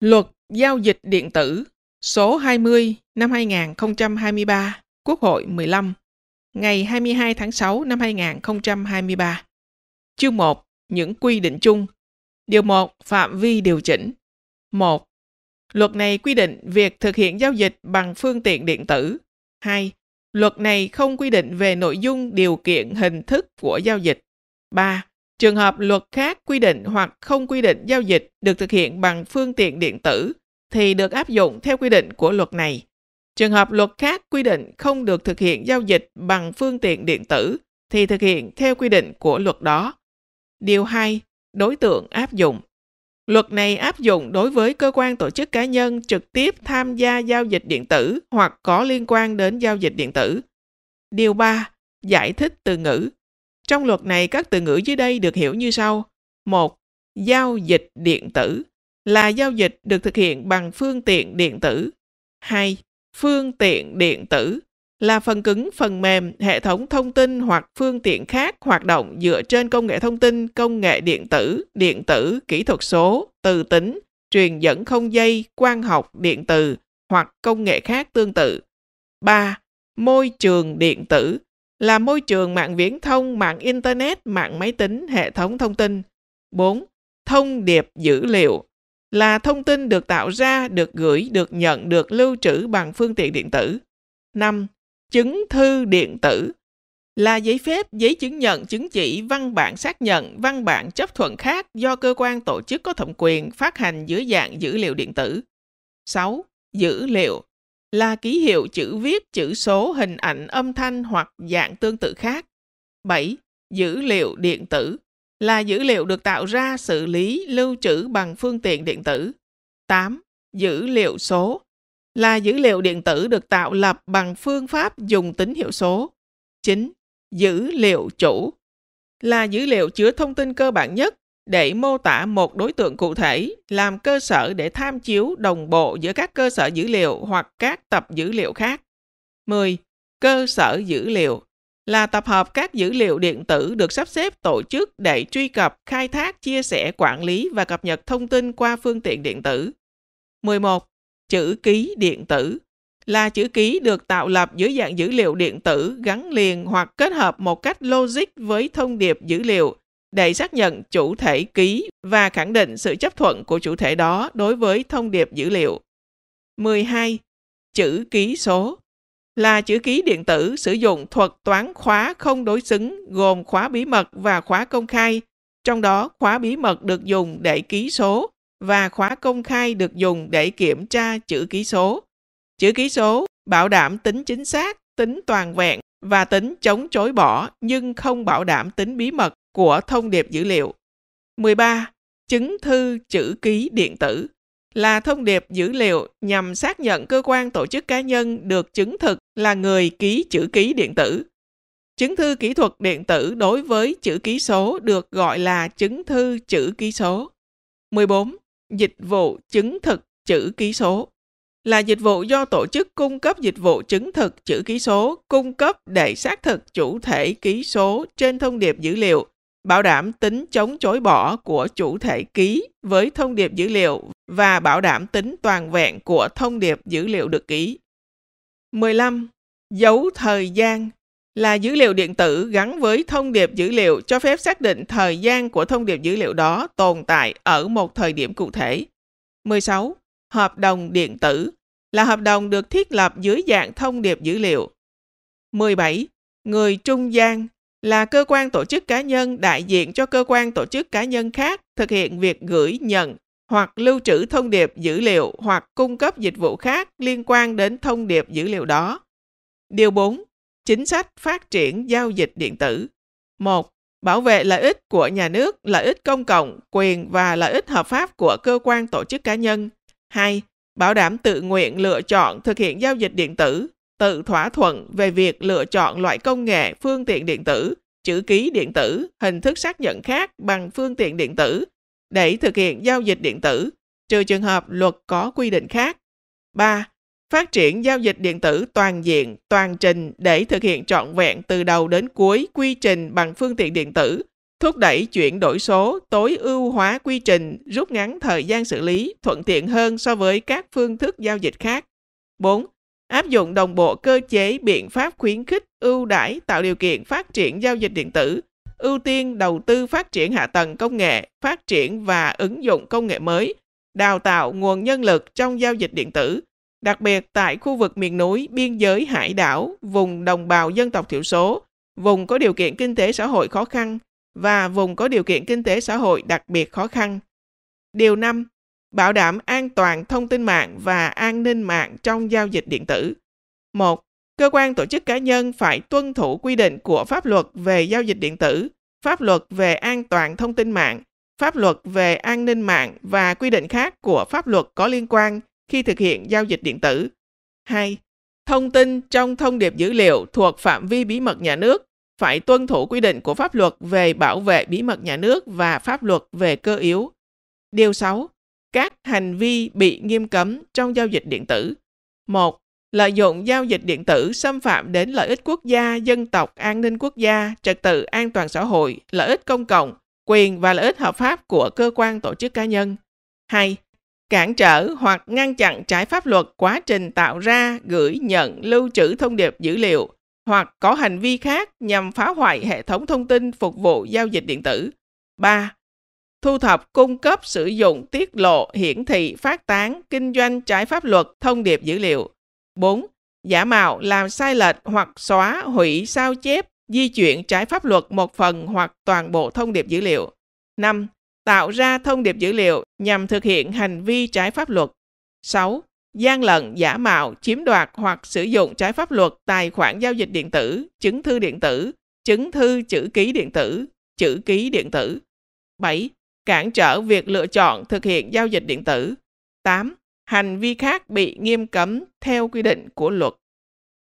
Luật Giao dịch Điện tử số 20 năm 2023, Quốc hội 15, ngày 22 tháng 6 năm 2023. Chương 1. Những quy định chung. Điều 1. Phạm vi điều chỉnh. 1. Luật này quy định việc thực hiện giao dịch bằng phương tiện điện tử. 2. Luật này không quy định về nội dung, điều kiện, hình thức của giao dịch. 3. Trường hợp luật khác quy định hoặc không quy định giao dịch được thực hiện bằng phương tiện điện tử thì được áp dụng theo quy định của luật này. Trường hợp luật khác quy định không được thực hiện giao dịch bằng phương tiện điện tử thì thực hiện theo quy định của luật đó. Điều 2. Đối tượng áp dụng Luật này áp dụng đối với cơ quan tổ chức cá nhân trực tiếp tham gia giao dịch điện tử hoặc có liên quan đến giao dịch điện tử. Điều 3. Giải thích từ ngữ trong luật này, các từ ngữ dưới đây được hiểu như sau. một Giao dịch điện tử là giao dịch được thực hiện bằng phương tiện điện tử. 2. Phương tiện điện tử là phần cứng, phần mềm, hệ thống thông tin hoặc phương tiện khác hoạt động dựa trên công nghệ thông tin, công nghệ điện tử, điện tử, kỹ thuật số, từ tính, truyền dẫn không dây, quang học điện từ hoặc công nghệ khác tương tự. 3. Môi trường điện tử là môi trường mạng viễn thông, mạng Internet, mạng máy tính, hệ thống thông tin. 4. Thông điệp dữ liệu là thông tin được tạo ra, được gửi, được nhận, được lưu trữ bằng phương tiện điện tử. 5. Chứng thư điện tử là giấy phép, giấy chứng nhận, chứng chỉ, văn bản xác nhận, văn bản chấp thuận khác do cơ quan tổ chức có thẩm quyền phát hành dưới dạng dữ liệu điện tử. 6. Dữ liệu là ký hiệu chữ viết, chữ số, hình ảnh, âm thanh hoặc dạng tương tự khác. 7. Dữ liệu điện tử là dữ liệu được tạo ra, xử lý, lưu trữ bằng phương tiện điện tử. 8. Dữ liệu số là dữ liệu điện tử được tạo lập bằng phương pháp dùng tín hiệu số. 9. Dữ liệu chủ là dữ liệu chứa thông tin cơ bản nhất để mô tả một đối tượng cụ thể làm cơ sở để tham chiếu đồng bộ giữa các cơ sở dữ liệu hoặc các tập dữ liệu khác. 10. Cơ sở dữ liệu là tập hợp các dữ liệu điện tử được sắp xếp tổ chức để truy cập, khai thác, chia sẻ, quản lý và cập nhật thông tin qua phương tiện điện tử. 11. Chữ ký điện tử là chữ ký được tạo lập dưới dạng dữ liệu điện tử gắn liền hoặc kết hợp một cách logic với thông điệp dữ liệu để xác nhận chủ thể ký và khẳng định sự chấp thuận của chủ thể đó đối với thông điệp dữ liệu. 12. Chữ ký số là chữ ký điện tử sử dụng thuật toán khóa không đối xứng gồm khóa bí mật và khóa công khai, trong đó khóa bí mật được dùng để ký số và khóa công khai được dùng để kiểm tra chữ ký số. Chữ ký số bảo đảm tính chính xác, tính toàn vẹn và tính chống chối bỏ nhưng không bảo đảm tính bí mật của thông điệp dữ liệu. 13. Chứng thư chữ ký điện tử là thông điệp dữ liệu nhằm xác nhận cơ quan tổ chức cá nhân được chứng thực là người ký chữ ký điện tử. Chứng thư kỹ thuật điện tử đối với chữ ký số được gọi là chứng thư chữ ký số. 14. Dịch vụ chứng thực chữ ký số là dịch vụ do tổ chức cung cấp dịch vụ chứng thực chữ ký số cung cấp để xác thực chủ thể ký số trên thông điệp dữ liệu bảo đảm tính chống chối bỏ của chủ thể ký với thông điệp dữ liệu và bảo đảm tính toàn vẹn của thông điệp dữ liệu được ký. 15. Dấu thời gian là dữ liệu điện tử gắn với thông điệp dữ liệu cho phép xác định thời gian của thông điệp dữ liệu đó tồn tại ở một thời điểm cụ thể. 16. Hợp đồng điện tử là hợp đồng được thiết lập dưới dạng thông điệp dữ liệu. 17. Người trung gian là cơ quan tổ chức cá nhân đại diện cho cơ quan tổ chức cá nhân khác thực hiện việc gửi, nhận hoặc lưu trữ thông điệp dữ liệu hoặc cung cấp dịch vụ khác liên quan đến thông điệp dữ liệu đó. Điều 4. Chính sách phát triển giao dịch điện tử. 1. Bảo vệ lợi ích của nhà nước, lợi ích công cộng, quyền và lợi ích hợp pháp của cơ quan tổ chức cá nhân. 2. Bảo đảm tự nguyện lựa chọn thực hiện giao dịch điện tử tự thỏa thuận về việc lựa chọn loại công nghệ phương tiện điện tử, chữ ký điện tử, hình thức xác nhận khác bằng phương tiện điện tử để thực hiện giao dịch điện tử, trừ trường hợp luật có quy định khác. 3. Phát triển giao dịch điện tử toàn diện, toàn trình để thực hiện trọn vẹn từ đầu đến cuối quy trình bằng phương tiện điện tử, thúc đẩy chuyển đổi số, tối ưu hóa quy trình, rút ngắn thời gian xử lý, thuận tiện hơn so với các phương thức giao dịch khác. 4 áp dụng đồng bộ cơ chế biện pháp khuyến khích ưu đãi tạo điều kiện phát triển giao dịch điện tử ưu tiên đầu tư phát triển hạ tầng công nghệ phát triển và ứng dụng công nghệ mới đào tạo nguồn nhân lực trong giao dịch điện tử đặc biệt tại khu vực miền núi biên giới hải đảo vùng đồng bào dân tộc thiểu số vùng có điều kiện kinh tế xã hội khó khăn và vùng có điều kiện kinh tế xã hội đặc biệt khó khăn. Điều 5 bảo đảm an toàn thông tin mạng và an ninh mạng trong giao dịch điện tử. 1. Cơ quan tổ chức cá nhân phải tuân thủ quy định của pháp luật về giao dịch điện tử, pháp luật về an toàn thông tin mạng, pháp luật về an ninh mạng và quy định khác của pháp luật có liên quan khi thực hiện giao dịch điện tử. 2. Thông tin trong thông điệp dữ liệu thuộc phạm vi bí mật nhà nước phải tuân thủ quy định của pháp luật về bảo vệ bí mật nhà nước và pháp luật về cơ yếu. Điều 6 các hành vi bị nghiêm cấm trong giao dịch điện tử. 1. Lợi dụng giao dịch điện tử xâm phạm đến lợi ích quốc gia, dân tộc, an ninh quốc gia, trật tự an toàn xã hội, lợi ích công cộng, quyền và lợi ích hợp pháp của cơ quan tổ chức cá nhân. 2. Cản trở hoặc ngăn chặn trái pháp luật quá trình tạo ra, gửi, nhận, lưu trữ thông điệp dữ liệu hoặc có hành vi khác nhằm phá hoại hệ thống thông tin phục vụ giao dịch điện tử. 3 thu thập, cung cấp, sử dụng, tiết lộ, hiển thị, phát tán, kinh doanh trái pháp luật, thông điệp dữ liệu. 4. Giả mạo, làm sai lệch hoặc xóa, hủy, sao chép, di chuyển trái pháp luật một phần hoặc toàn bộ thông điệp dữ liệu. 5. Tạo ra thông điệp dữ liệu nhằm thực hiện hành vi trái pháp luật. 6. Gian lận, giả mạo, chiếm đoạt hoặc sử dụng trái pháp luật tài khoản giao dịch điện tử, chứng thư điện tử, chứng thư chữ ký điện tử, chữ ký điện tử. 7 cản trở việc lựa chọn thực hiện giao dịch điện tử. 8. Hành vi khác bị nghiêm cấm theo quy định của luật.